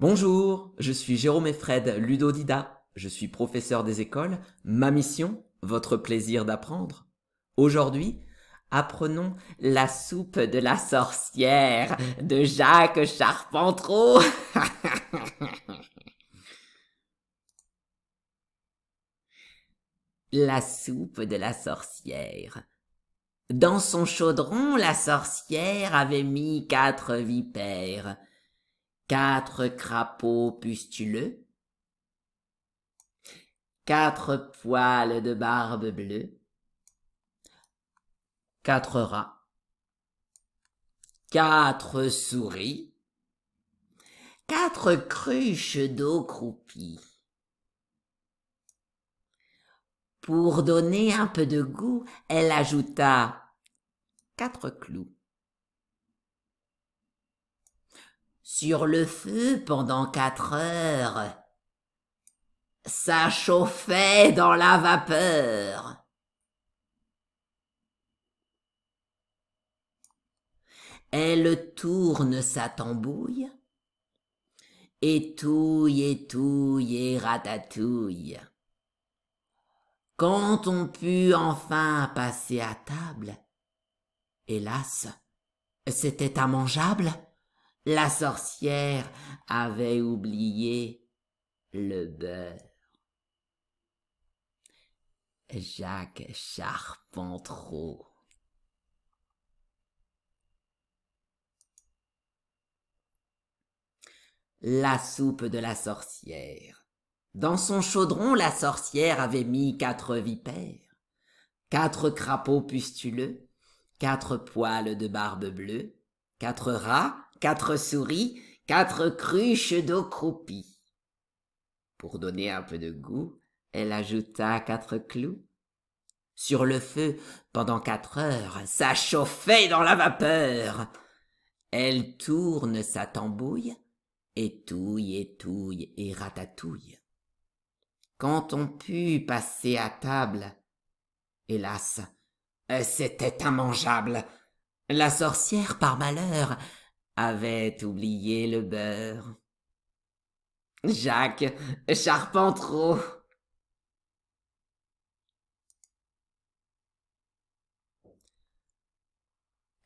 Bonjour, je suis Jérôme Effred Ludodida, Je suis professeur des écoles. Ma mission, votre plaisir d'apprendre. Aujourd'hui, apprenons la soupe de la sorcière de Jacques Charpentreau. la soupe de la sorcière. Dans son chaudron, la sorcière avait mis quatre vipères quatre crapauds pustuleux, quatre poils de barbe bleue, quatre rats, quatre souris, quatre cruches d'eau croupie. Pour donner un peu de goût, elle ajouta quatre clous. sur le feu pendant quatre heures. Ça chauffait dans la vapeur. Elle tourne sa tambouille, Et touille, et ratatouille. Quand on put enfin passer à table, hélas, c'était mangeable la sorcière avait oublié le beurre. Jacques Charpentreau. La soupe de la sorcière. Dans son chaudron, la sorcière avait mis quatre vipères, quatre crapauds pustuleux, quatre poils de barbe bleue, quatre rats, quatre souris, quatre cruches d'eau croupie. Pour donner un peu de goût, elle ajouta quatre clous. Sur le feu, pendant quatre heures, ça chauffait dans la vapeur. Elle tourne sa tambouille, et touille et ratatouille. Quand on put passer à table, hélas, euh, c'était immangeable. La sorcière, par malheur, avait oublié le beurre. Jacques Charpentreau.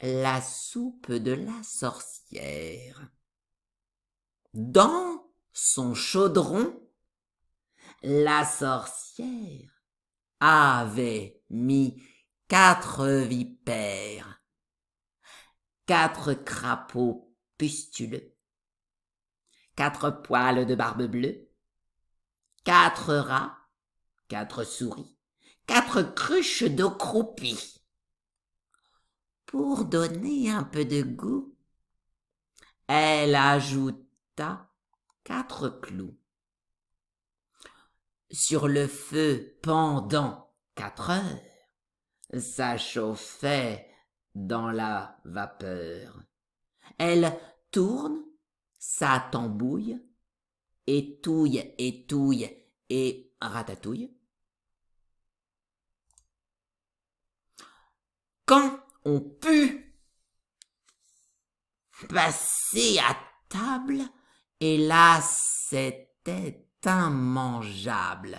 La soupe de la sorcière. Dans son chaudron, la sorcière avait mis quatre vipères quatre crapauds pustuleux, quatre poils de barbe bleue, quatre rats, quatre souris, quatre cruches d'eau croupie. Pour donner un peu de goût, elle ajouta quatre clous. Sur le feu pendant quatre heures, ça chauffait dans la vapeur. Elle tourne, sa tambouille, étouille, étouille et ratatouille. Quand on put passer à table, hélas, c'était immangeable.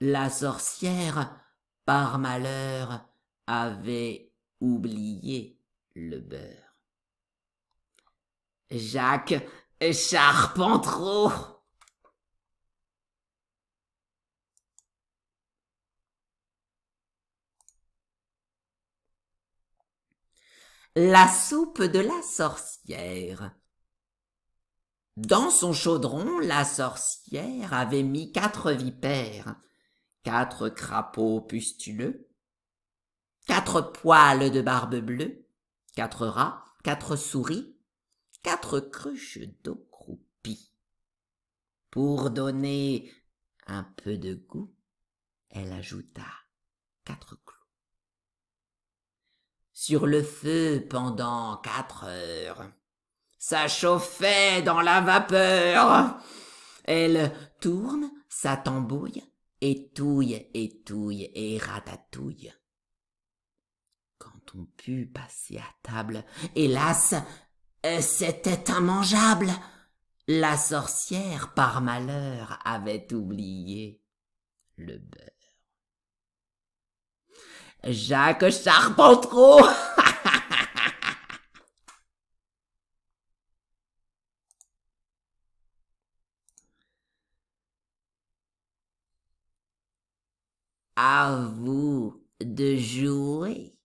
La sorcière, par malheur, avait Oubliez le beurre. Jacques Charpentreau La soupe de la sorcière Dans son chaudron, la sorcière avait mis quatre vipères, quatre crapauds pustuleux, quatre poils de barbe bleue, quatre rats, quatre souris, quatre cruches d'eau croupie. Pour donner un peu de goût, elle ajouta quatre clous. Sur le feu pendant quatre heures, ça chauffait dans la vapeur. Elle tourne sa tambouille, étouille, touille et ratatouille on pu passer à table. Hélas, euh, c'était immangeable. La sorcière, par malheur, avait oublié le beurre. Jacques Charpentreau À vous de jouer.